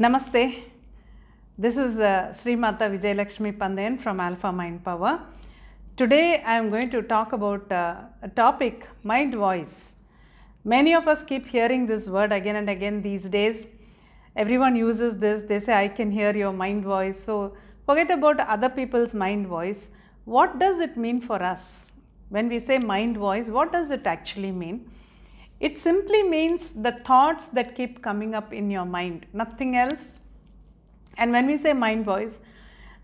Namaste. This is uh, Sri Mata Vijayalakshmi Pandayan from Alpha Mind Power. Today I am going to talk about uh, a topic, mind voice. Many of us keep hearing this word again and again these days. Everyone uses this. They say, I can hear your mind voice. So forget about other people's mind voice. What does it mean for us? When we say mind voice, what does it actually mean? It simply means the thoughts that keep coming up in your mind, nothing else. And when we say mind boys,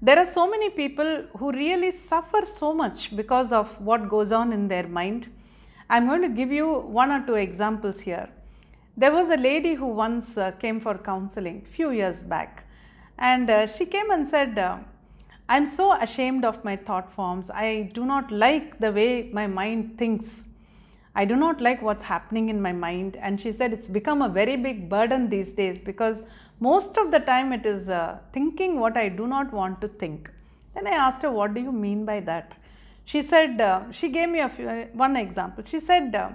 there are so many people who really suffer so much because of what goes on in their mind. I'm going to give you one or two examples here. There was a lady who once uh, came for counseling few years back and uh, she came and said, uh, I'm so ashamed of my thought forms. I do not like the way my mind thinks. I do not like what's happening in my mind. And she said it's become a very big burden these days because most of the time it is uh, thinking what I do not want to think. Then I asked her, what do you mean by that? She said, uh, she gave me a few, uh, one example. She said, uh,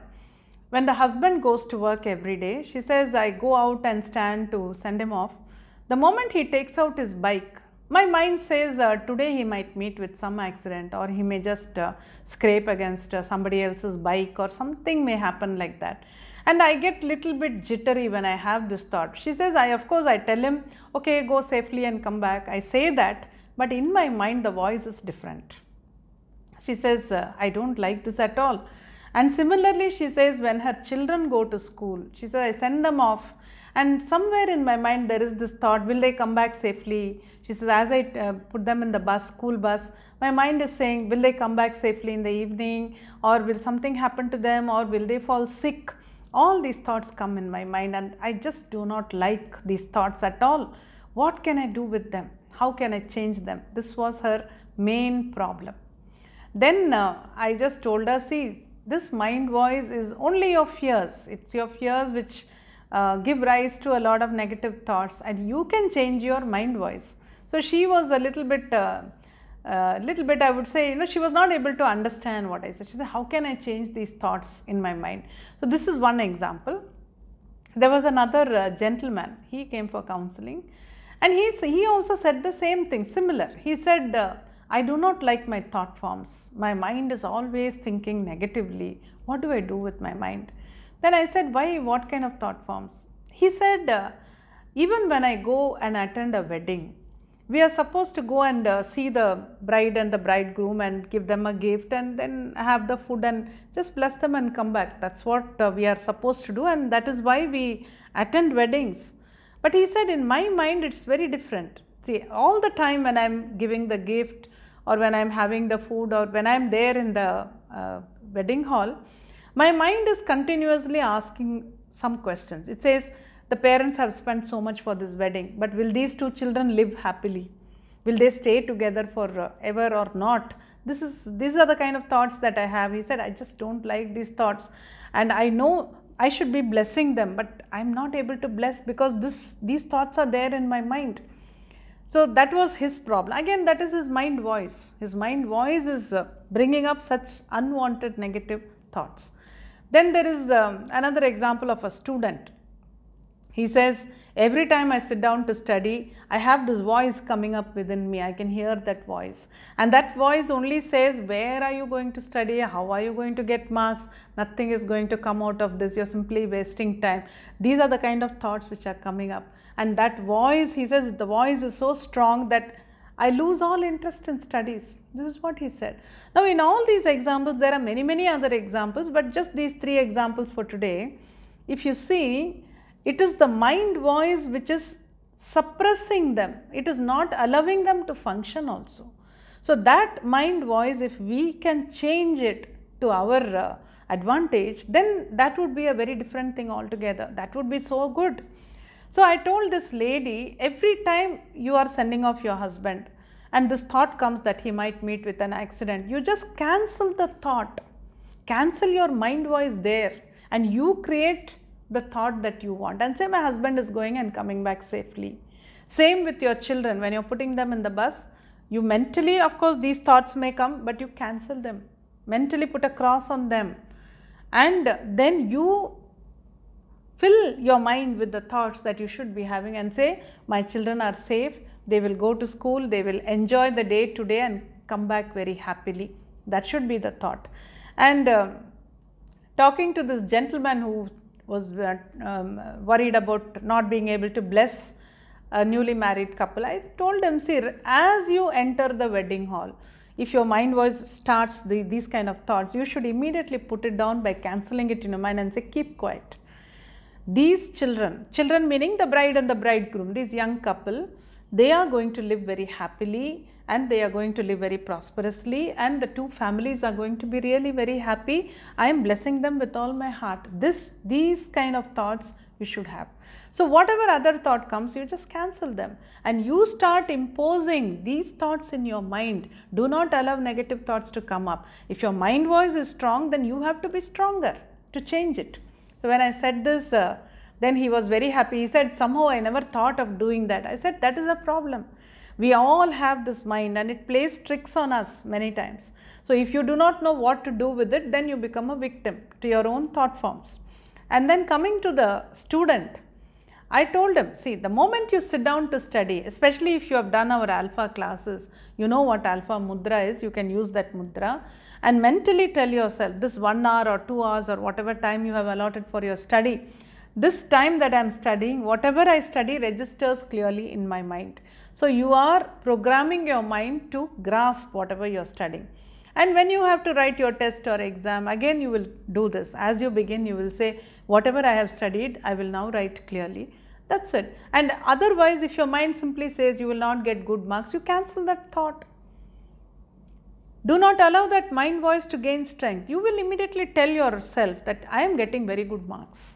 when the husband goes to work every day, she says, I go out and stand to send him off. The moment he takes out his bike, my mind says uh, today he might meet with some accident or he may just uh, scrape against uh, somebody else's bike or something may happen like that. And I get little bit jittery when I have this thought. She says, I of course I tell him, okay, go safely and come back. I say that, but in my mind the voice is different. She says, uh, I don't like this at all. And similarly, she says when her children go to school, she says, I send them off and somewhere in my mind there is this thought, will they come back safely? She says, as I uh, put them in the bus, school bus, my mind is saying, will they come back safely in the evening or will something happen to them or will they fall sick? All these thoughts come in my mind and I just do not like these thoughts at all. What can I do with them? How can I change them? This was her main problem. Then uh, I just told her, see, this mind voice is only your fears. It's your fears which uh, give rise to a lot of negative thoughts and you can change your mind voice. So, she was a little bit, uh, uh, little bit I would say, you know, she was not able to understand what I said. She said, how can I change these thoughts in my mind? So, this is one example. There was another uh, gentleman, he came for counseling and he, he also said the same thing, similar. He said, uh, I do not like my thought forms. My mind is always thinking negatively. What do I do with my mind? Then I said, why, what kind of thought forms? He said, uh, even when I go and attend a wedding, we are supposed to go and uh, see the bride and the bridegroom and give them a gift and then have the food and just bless them and come back. That's what uh, we are supposed to do and that is why we attend weddings. But he said, in my mind, it's very different. See, all the time when I'm giving the gift or when I'm having the food or when I'm there in the uh, wedding hall, my mind is continuously asking some questions. It says, the parents have spent so much for this wedding, but will these two children live happily? Will they stay together forever uh, or not? This is these are the kind of thoughts that I have. He said, I just don't like these thoughts, and I know I should be blessing them, but I'm not able to bless because this these thoughts are there in my mind. So that was his problem. Again, that is his mind voice. His mind voice is uh, bringing up such unwanted negative thoughts. Then there is um, another example of a student. He says, every time I sit down to study, I have this voice coming up within me. I can hear that voice. And that voice only says, where are you going to study? How are you going to get marks? Nothing is going to come out of this. You're simply wasting time. These are the kind of thoughts which are coming up. And that voice, he says, the voice is so strong that I lose all interest in studies. This is what he said. Now, in all these examples, there are many, many other examples, but just these three examples for today. If you see, it is the mind voice which is suppressing them. It is not allowing them to function also. So, that mind voice, if we can change it to our uh, advantage, then that would be a very different thing altogether. That would be so good. So I told this lady every time you are sending off your husband and this thought comes that he might meet with an accident, you just cancel the thought. Cancel your mind voice there and you create the thought that you want and say my husband is going and coming back safely. Same with your children when you're putting them in the bus, you mentally of course these thoughts may come but you cancel them. Mentally put a cross on them and then you fill your mind with the thoughts that you should be having and say, my children are safe, they will go to school, they will enjoy the day today and come back very happily. That should be the thought. And uh, talking to this gentleman who was uh, um, worried about not being able to bless a newly married couple, I told him, "Sir, as you enter the wedding hall, if your mind voice starts the, these kind of thoughts, you should immediately put it down by cancelling it in your mind and say, keep quiet these children, children meaning the bride and the bridegroom, this young couple, they are going to live very happily and they are going to live very prosperously and the two families are going to be really very happy. I am blessing them with all my heart. This, these kind of thoughts you should have. So whatever other thought comes, you just cancel them and you start imposing these thoughts in your mind. Do not allow negative thoughts to come up. If your mind voice is strong, then you have to be stronger to change it. So, when I said this, uh, then he was very happy. He said, somehow I never thought of doing that. I said, that is a problem. We all have this mind and it plays tricks on us many times. So, if you do not know what to do with it, then you become a victim to your own thought forms. And then coming to the student, I told him, see, the moment you sit down to study, especially if you have done our alpha classes, you know what alpha mudra is, you can use that mudra and mentally tell yourself this one hour or two hours or whatever time you have allotted for your study, this time that I am studying, whatever I study registers clearly in my mind. So, you are programming your mind to grasp whatever you are studying. And when you have to write your test or exam, again you will do this. As you begin, you will say, whatever I have studied, I will now write clearly. That's it. And otherwise, if your mind simply says you will not get good marks, you cancel that thought. Do not allow that mind voice to gain strength. You will immediately tell yourself that I am getting very good marks.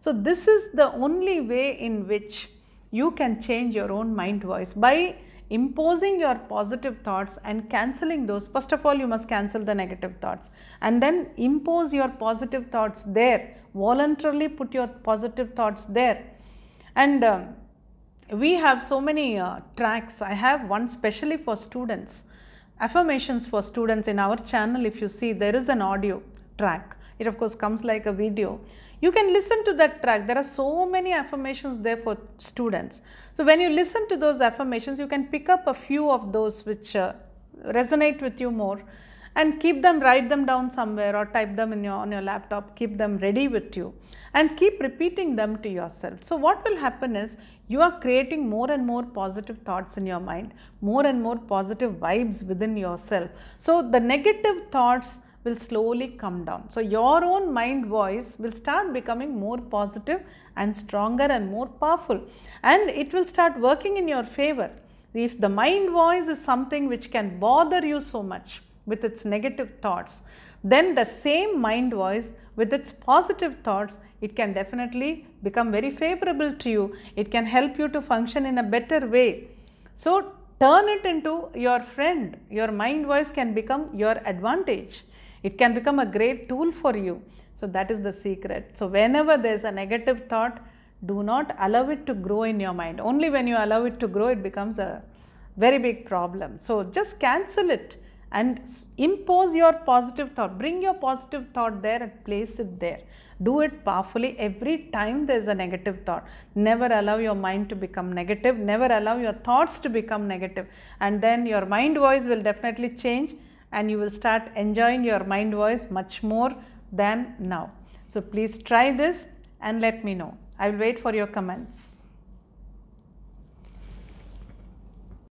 So, this is the only way in which you can change your own mind voice by imposing your positive thoughts and cancelling those. First of all, you must cancel the negative thoughts and then impose your positive thoughts there. Voluntarily put your positive thoughts there. And uh, we have so many uh, tracks. I have one specially for students affirmations for students in our channel if you see there is an audio track it of course comes like a video you can listen to that track there are so many affirmations there for students so when you listen to those affirmations you can pick up a few of those which uh, resonate with you more and keep them, write them down somewhere or type them in your, on your laptop, keep them ready with you and keep repeating them to yourself. So what will happen is you are creating more and more positive thoughts in your mind, more and more positive vibes within yourself. So the negative thoughts will slowly come down. So, your own mind voice will start becoming more positive and stronger and more powerful and it will start working in your favor. If the mind voice is something which can bother you so much, with its negative thoughts, then the same mind voice with its positive thoughts, it can definitely become very favorable to you. It can help you to function in a better way. So, turn it into your friend. Your mind voice can become your advantage. It can become a great tool for you. So, that is the secret. So, whenever there is a negative thought, do not allow it to grow in your mind. Only when you allow it to grow, it becomes a very big problem. So, just cancel it and impose your positive thought. Bring your positive thought there and place it there. Do it powerfully every time there is a negative thought. Never allow your mind to become negative. Never allow your thoughts to become negative. And then your mind voice will definitely change and you will start enjoying your mind voice much more than now. So please try this and let me know. I will wait for your comments.